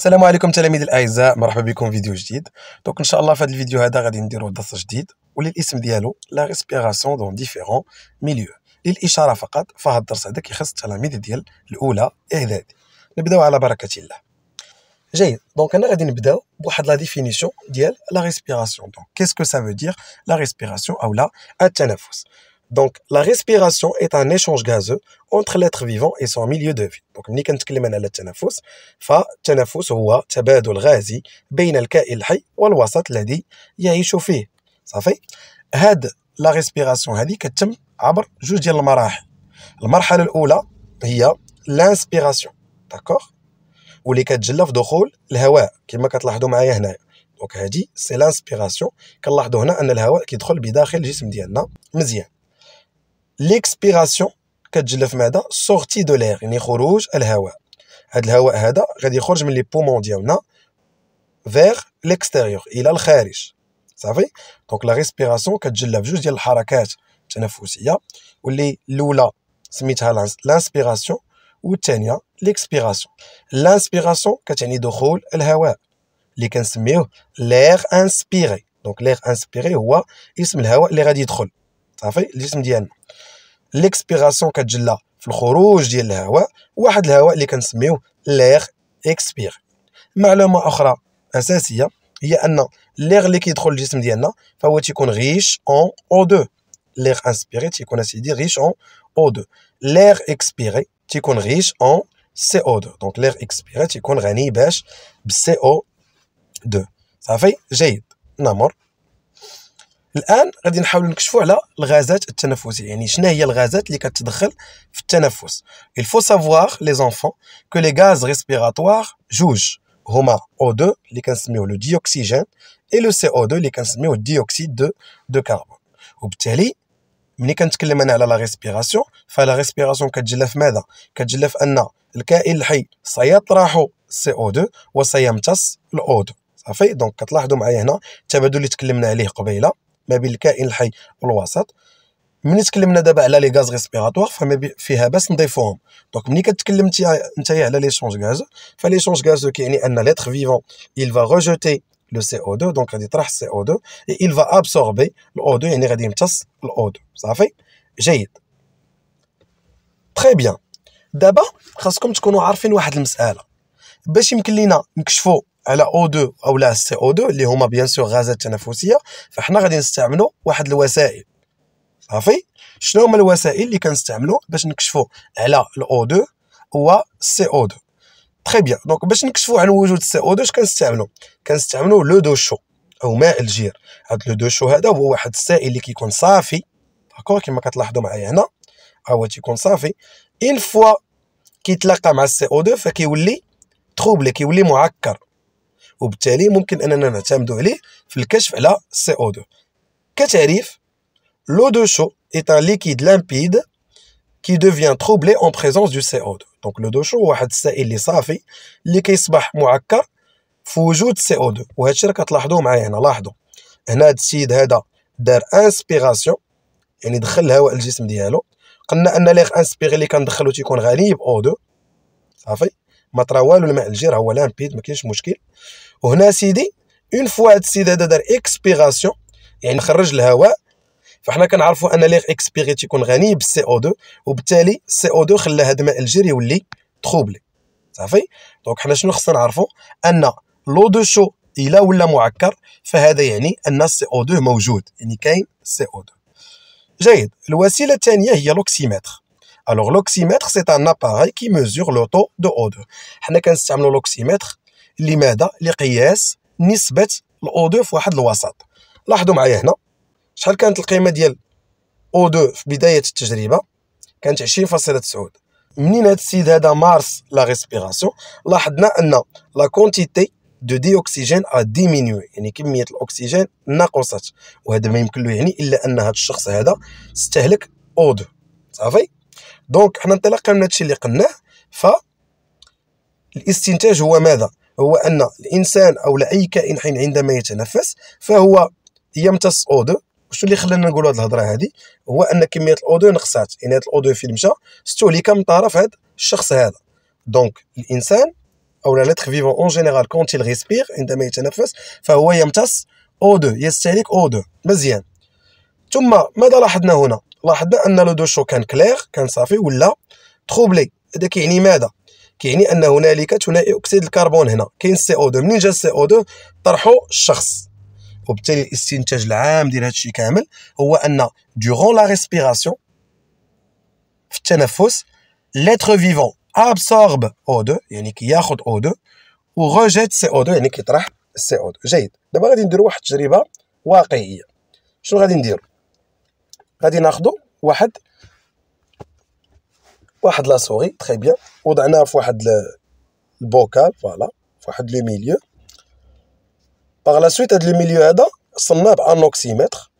السلام عليكم تلاميذ الاعزاء مرحبا بكم في فيديو جديد دونك ان شاء الله في هذا الفيديو هذا غادي نديرو درس جديد واللي الاسم ديالو لا ريسبيراسيون دون ديفيرون ميليو للاشاره فقط فهاد الدرس هذا كيخص التلاميذ ديال الاولى اعدادي نبداو على بركه الله جيد دونك انا غادي نبداو بواحد لا ديفينيسيون ديال لا ريسبيراسيون دونك كيسكو سا فو دير لا ريسبيراسيون او لا التنفس Donc, la respiration est un échange gazeux entre l'être vivant et son milieu de vie. Donc, ملي كنتكلم على التنفس فالتنفس هو تبادل غازي بين الكائن الحي والوسط الذي يعيش فيه صافي هاد لا ريسبيراسيون هذه كتم عبر جوج ديال المراحل المرحله الاولى هي لانسبيراسيون داكوغ واللي كتجلى في دخول الهواء كما كتلاحظوا معايا هنايا دونك هادي سي لانسبيراسيون كنلاحظوا هنا ان الهواء كيدخل بداخل الجسم ديالنا مزيان L'expiration, que je sortie l'air l'air, bit de l'air, la bit de l'air. little bit c'est a little poumons of vers l'extérieur, bit of a la bit c'est a little bit of a little bit of a little bit c'est a little c'est of a little bit of a little l'air inspiré. Donc, l'air inspiré, of l'air little bit de C'est ليكسبيراسيون كتجلى في الخروج ديال الهواء واحد الهواء اللي كنسميوه ليغ اكسبير معلومه اخرى اساسيه هي ان ليغ اللي كيدخل الجسم ديالنا فهو تيكون غيش اون او 2 ليغ انسبيري تيكون اسيدي غيش اون او 2 ليغ اكسبيري تيكون غيش اون سي او 2 دونك ليغ اكسبيري تيكون غني باش بالسي او 2 صافي جيد نمر الان غادي نحاولوا نكشفوا على الغازات التنفسيه يعني شنو هي الغازات اللي كتدخل في التنفس il faut savoir les enfants que les gaz respiratoires جوج هما O2 اللي كنسميوه لو ديوكسيجين اي لو او 2 اللي كنسميوه الديوكسيد دو دو كربون وبالتالي ملي كنتكلم انا على لا ريسبيراسيون فلا ريسبيراسيون كتجلى في ماذا كتجلى في ان الكائن الحي سيطرح سي او 2 وسيمتص الاو 2 صافي دونك كتلاحظوا معايا هنا التبادل اللي تكلمنا عليه قبيله ما بين الكائن الحي والوسط ملي تكلمنا دابا على لي غاز ريسبيراتوار فما فيها باس نضيفوهم دونك ملي كتكلم انت على لي شونج غاز فلي شونج غاز كيعني ان ليتر فيفون فا روجيتي لو سي او 2 دونك غادي يطرح السي او 2 اي il va absorber الاو 2 يعني غادي يمتص الاو 2 صافي جيد تري بيان دابا خاصكم تكونوا عارفين واحد المساله باش يمكن لينا نكشفوا علي او O2 او لا سي او 2 اللي هما بيان سور غازات تنفسيه فاحنا غادي نستعملوا واحد الوسائل صافي شنو هما الوسائل اللي كنستعملوا باش نكشفوا على الاو 2 هو سي او 2 تري بيان دونك باش نكشفوا عن وجود سي او 2 اش كنستعملوا كنستعملوا لو دو شو او ماء الجير هذا لو دو شو هذا هو واحد السائل اللي كيكون صافي داكور كما كتلاحظوا معايا هنا هو تيكون صافي اين فوا كيتلاقى مع السي او 2 فكيولي تروبل كيولي معكر وبالتالي ممكن اننا نعتمد عليه في الكشف على السي او 2 كتعريف دو شو ايت ان ليكيد لامبيد كي دوفيان تروبلي اون بريزونس دو سي او 2 دونك لو دو شو واحد السائل اللي صافي اللي كيصبح معكر في وجود سي او 2 وهذا الشيء كتلاحظوه معايا هنا لاحظوا هنا هذا السيد هذا دار انسبيراسيون يعني دخل الهواء الجسم ديالو قلنا ان ليغ انسبيغي اللي كندخلو تيكون غني او 2 صافي ما طرا والو الماء الجير هو لامبيد ما كاينش مشكل وهنا سيدي اون فوا هاد السيد هذا دار اكسبيغاسيون يعني خرج الهواء فحنا كنعرفوا ان ليغ اكسبيغي تيكون غني بالسي او 2 وبالتالي السي او 2 خلى هاد الماء الجير يولي تخوبلي صافي دونك حنا شنو خصنا نعرفوا ان لو دو شو الا ولا معكر فهذا يعني ان السي او 2 موجود يعني كاين السي او 2 جيد الوسيله الثانيه هي لوكسيمتر الوغ لوكسيمتر سي ان اباري كي ميزور لو طو دو او دو حنا كنستعملو لوكسيمتر لماذا لقياس نسبه الاو دو في واحد الوسط لاحظوا معايا هنا شحال كانت القيمه ديال او دو في بدايه التجربه كانت 20.9 منين هذا السيد هذا مارس لا ريسبيراسيون لاحظنا ان لا كونتيتي دو دي اوكسيجين ا ديمينيو يعني كميه الاكسجين نقصت وهذا ما يمكن له يعني الا ان هذا الشخص هذا استهلك او دو صافي دونك حنا انطلاقا من هادشي اللي قلناه ف الاستنتاج هو ماذا هو ان الانسان او اي كائن حين عندما يتنفس فهو يمتص دو وشو اللي خلانا نقول هاد الهضره هادي هو ان كميه الاودو نقصات يعني هاد الاودو فين مشى استهلك من طرف هاد الشخص هذا دونك الانسان او لاتر فيفون اون جينيرال كونت يل ريسبير عندما يتنفس فهو يمتص او دو يستهلك او دو مزيان ثم ماذا لاحظنا هنا لاحظنا ان لو دوشو كان كليغ كان صافي ولا تروبلي هذا كيعني ماذا كيعني ان هنالك ثنائي اكسيد الكربون هنا كاين سي او 2 منين جا سي او 2 طرحوا الشخص وبالتالي الاستنتاج العام ديال هذا الشيء كامل هو ان دورون لا ريسبيراسيون في التنفس لتر فيفون ابسورب او 2 يعني كياخذ او 2 وغوجيت سي او 2 يعني كيطرح سي او 2 جيد دابا غادي نديرو واحد التجربه واقعيه شنو غادي نديرو غادي ناخذ واحد واحد لاسوغي تري بيان وضعناها في واحد البوكال فوالا في واحد لو ميليو باغ لا سويت هاد لو ميليو هذا صلناه بان اوكسيمتر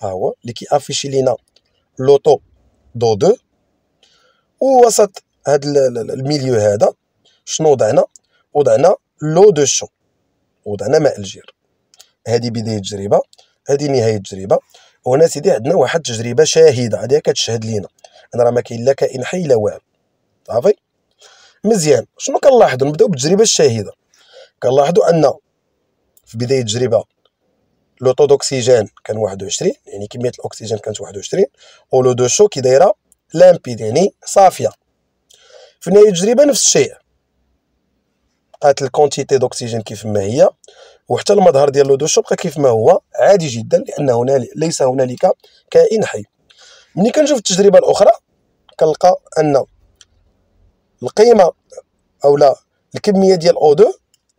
ها هو اللي كيافيشي لينا لوطو دو دو ووسط هاد الميليو هذا شنو وضعنا وضعنا لو دو شو وضعنا ماء الجير هذه بدايه تجربه هذه نهايه تجربه هنا سيدي عندنا واحد التجربه شاهده هذه كتشهد لينا ان راه ما كاين لا كائن حي لا واعي صافي مزيان شنو كنلاحظوا نبداو بالتجربه الشاهده كنلاحظوا ان في بدايه التجربه لو دوكسيجين كان 21 يعني كميه الاكسجين كانت 21 ولو دو شو كي دايره لامبيد يعني صافيه في نهايه التجربه نفس الشيء بقات الكونتيتي دوكسيجين كيف ما هي وحتى المظهر ديال لودوشو بقى كيف ما هو عادي جدا لان هنا ليس هنالك كائن حي ملي كنشوف التجربه الاخرى كنلقى ان القيمه او لا الكميه ديال او2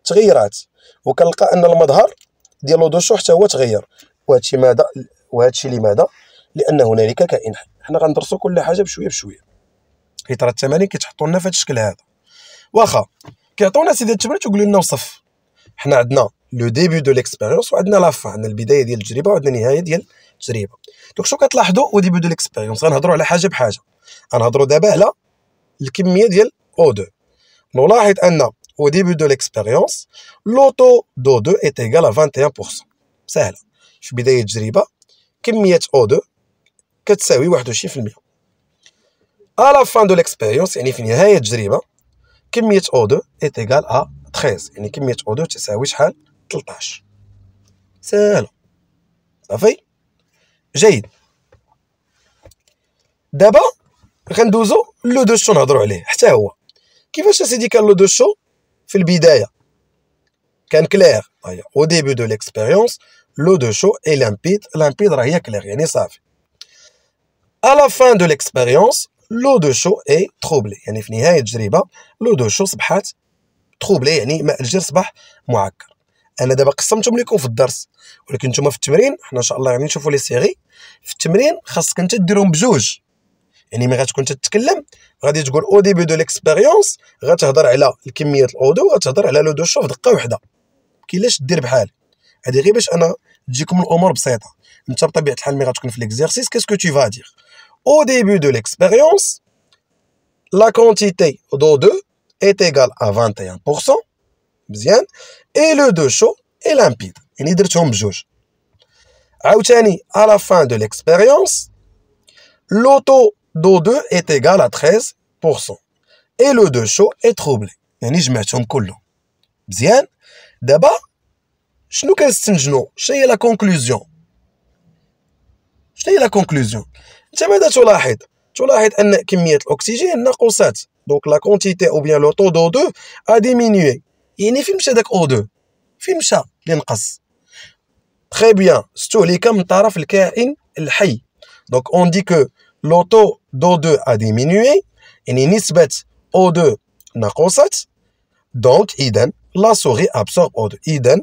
تغيرات وكنلقى ان المظهر ديال لودوشو حتى هو تغير وهادشي ماذا وهادشي لماذا لان هنالك كائن حي حنا غندرسوا كل حاجه بشويه بشويه حيت راه التمارين كيتحطوا لنا في هذا الشكل هذا واخا كيعطونا سيدي التمرين تيقولوا لنا وصف حنا عندنا لو ديبي دو ليكسبيريونس وعندنا لا فان عندنا البدايه ديال التجربه وعندنا النهايه ديال التجربه دونك شنو كتلاحظوا او ديبي دو ليكسبيريونس غنهضروا على حاجه بحاجه غنهضروا دابا على الكميه ديال او دو نلاحظ ان او ديبي دو ليكسبيريونس لوطو دو دو ايت ايغال 21% سهله في بدايه التجربه كميه او دو كتساوي 21% على فان دو ليكسبيريونس يعني في نهايه التجربه كميه او دو ايت ايغال ا 13 يعني كميه او دو تساوي شحال 13 سهله صافي جيد دابا غندوزو لو دو شو نهضرو عليه حتى هو كيفاش اسيدي كان لو دو شو في البدايه كان كلير او ديبي دو ليكسبيريونس لو دو شو اي لامبيد لامبيد راه هي كلير يعني صافي ا لا فان دو ليكسبيريونس لو دو شو اي تروبلي يعني في نهاية التجربة لو دو شو صبحات تروبلي يعني ماء الجير صبح معكر. انا دابا قسمتهم لكم في الدرس ولكن نتوما في التمرين حنا ان شاء الله يعني نشوفوا لي سيغي في التمرين خاصك انت ديرهم بجوج يعني ملي غتكون تتكلم غادي تقول او ديبي دو ليكسبيريونس غتهضر على الكميه الاودو وغتهضر على لو دو في دقه واحده كيلاش دير بحال هذه غير باش انا تجيكم الامور بسيطه انت بطبيعه الحال ملي غتكون في ليكزيرسيس كاسكو تي فادير او ديبي دو ليكسبيريونس لا كونتيتي دو دو ايت ايغال ا 21% مزيان Et le de chaud est limpide, يعني درتهم بجوج عاوتاني à la fin de l'expérience l'auto do 2 est égal à 13% et le de chaud est troublé يعني جمعتهم كلهم مزيان دابا شنو كنستنجنو شنو هي لا كونكلوزيون شنو هي لا كونكلوزيون انت ماذا تلاحظ تلاحظ ان كميه الاكسجين نقصت دونك لا كونتيتي او بيان لو طو 2 a diminué. يعني فين مشى داك او دو فين مشى اللي نقص تري بيان استهلك من طرف الكائن الحي دونك اون دي كو لوطو دو دو ا ديمينوي يعني نسبه او دو نقصت دونك اذا لا سوغي ابسورب او دو اذا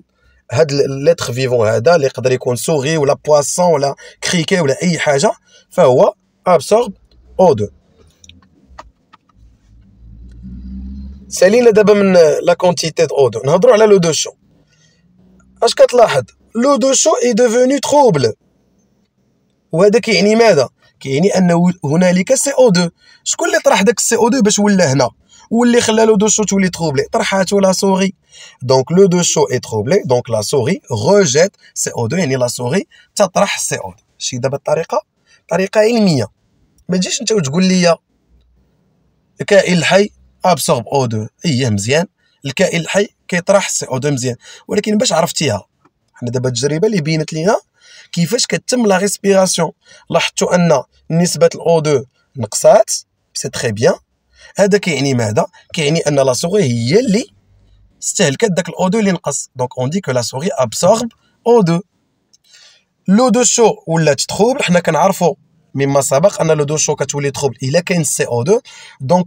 هاد ليتر فيفون هذا اللي يقدر يكون سوغي ولا بواسون ولا كريكي ولا اي حاجه فهو ابسورب او دو سالينا دابا من لا كونتيتي دو اودو نهضروا على لو دوشو اش كتلاحظ لو دوشو اي دوفوني تروبل وهذا كيعني ماذا كيعني ان هنالك سي او دو شكون اللي طرح داك السي او دو باش ولا هنا واللي خلى لو دوشو تولي تروبل طرحاتو لا سوري دونك لو دوشو اي تروبل دونك لا سوري روجيت سي او دو يعني لا سوري تطرح سي او دو شي دابا الطريقه طريقه علميه ما تجيش انت وتقول لي كائن حي ابسورب او 2 ايه مزيان الكائن الحي كيطرح السي او 2 مزيان ولكن باش عرفتيها حنا دابا التجربه اللي بينت لينا كيفاش كتم لا ريسبيراسيون لاحظتوا ان نسبه الاو 2 نقصات سي تري بيان هذا كيعني ماذا كيعني ان لا سوغي هي اللي استهلكت داك الاو 2 اللي نقص دونك اون دي كو لا سوغي ابسورب او 2 لو دو شو ولات تخوب حنا كنعرفوا مما سبق ان لو دو شو كتولي تخوب الا كاين سي او 2 دونك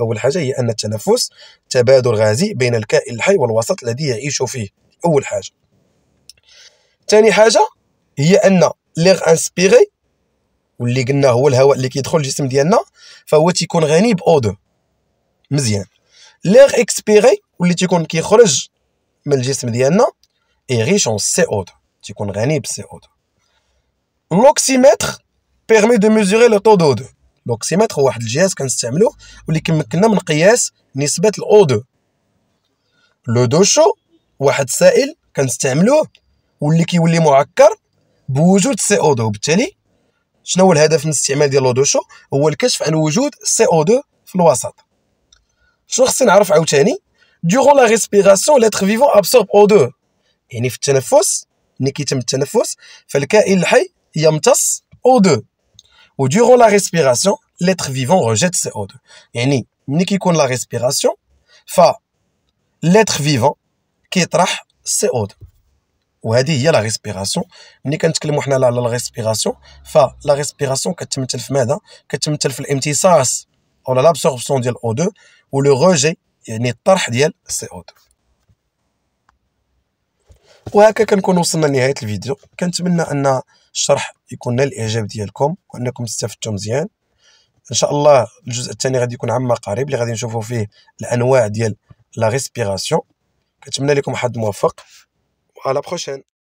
اول حاجه هي ان التنفس تبادل غازي بين الكائن الحي والوسط الذي يعيش فيه اول حاجه ثاني حاجه هي ان ليغ انسبيري واللي قلنا هو الهواء اللي كيدخل الجسم ديالنا فهو تيكون غني دو مزيان ليغ اكسبيري واللي تيكون كيخرج من الجسم ديالنا اي ريش اون سي او دو تيكون غني بالسي او دو لوكسيمتر بيرمي دو ميزوري لو طو دو 2 لوكسيمتر هو واحد الجهاز كنستعملوه واللي كيمكننا من قياس نسبه الاو 2 لو دوشو واحد السائل كنستعملوه واللي كيولي معكر بوجود سي او 2 وبالتالي شنو هو الهدف من استعمال ديال لو دوشو هو الكشف عن وجود سي او 2 في الوسط شنو خصني نعرف عاوتاني دوغون لا ريسبيراسيون لاتر فيفون ابسورب او 2 يعني في التنفس ملي كيتم التنفس فالكائن الحي يمتص او 2 Ou durant la respiration, l'être vivant rejette CO2. Et ni, ni qui connaît la respiration, fa, l'être vivant, qui trache CO2. وهذه هي لا ريسبيراسيون ملي كنتكلموا حنا على لا ريسبيراسيون فلا ريسبيراسيون كتمثل في ماذا كتمثل في الامتصاص ولا لابسوربسيون ديال او 2 ولو روجي يعني الطرح ديال سي او 2 وهكا كنكون وصلنا لنهايه الفيديو كنتمنى ان الشرح يكون نال الاعجاب ديالكم وانكم استفدتم مزيان ان شاء الله الجزء الثاني غادي يكون عما قريب اللي غادي نشوفوا فيه الانواع ديال لا ريسبيراسيون كنتمنى لكم حد موفق وعلى بروشين